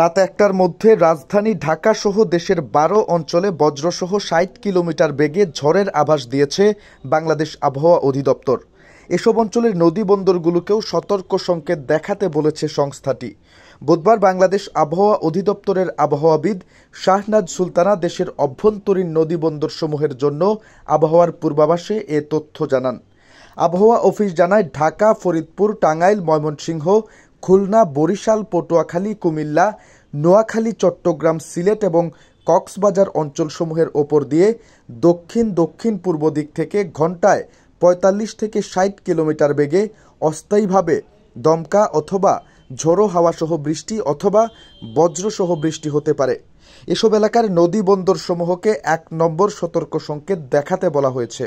রাত একটার মধ্যে রাজধানী ঢাকাসহ দেশের বারো অঞ্চলে বজ্রসহ ষাট কিলোমিটার বেগে ঝড়ের আভাস দিয়েছে বাংলাদেশ আবহাওয়া অধিদপ্তর এসব অঞ্চলের নদী বন্দরগুলোকেও সতর্ক সংকেত দেখাতে বলেছে সংস্থাটি বুধবার বাংলাদেশ আবহাওয়া অধিদপ্তরের আবহাওয়াবিদ শাহনাজ সুলতানা দেশের অভ্যন্তরীণ নদী সমূহের জন্য আবহাওয়ার পূর্বাভাসে এ তথ্য জানান আবহাওয়া অফিস জানায় ঢাকা ফরিদপুর টাঙ্গাইল ময়মনসিংহ খুলনা বরিশাল পটুয়াখালী কুমিল্লা নোয়াখালী চট্টগ্রাম সিলেট এবং কক্সবাজার অঞ্চলসমূহের ওপর দিয়ে দক্ষিণ দক্ষিণ পূর্ব দিক থেকে ঘন্টায় ৪৫ থেকে ষাট কিলোমিটার বেগে অস্থায়ীভাবে দমকা অথবা ঝোড়ো হাওয়াসহ বৃষ্টি অথবা বজ্রসহ বৃষ্টি হতে পারে এসব এলাকার নদী বন্দরসমূহকে এক নম্বর সতর্ক সংকেত দেখাতে বলা হয়েছে